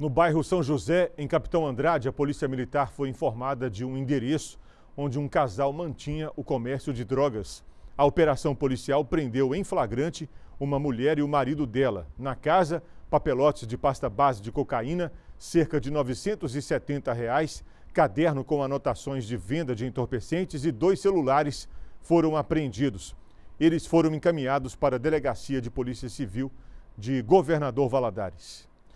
No bairro São José, em Capitão Andrade, a Polícia Militar foi informada de um endereço onde um casal mantinha o comércio de drogas. A operação policial prendeu em flagrante uma mulher e o marido dela. Na casa, papelotes de pasta base de cocaína, cerca de R$ 970, reais, caderno com anotações de venda de entorpecentes e dois celulares foram apreendidos. Eles foram encaminhados para a Delegacia de Polícia Civil de Governador Valadares.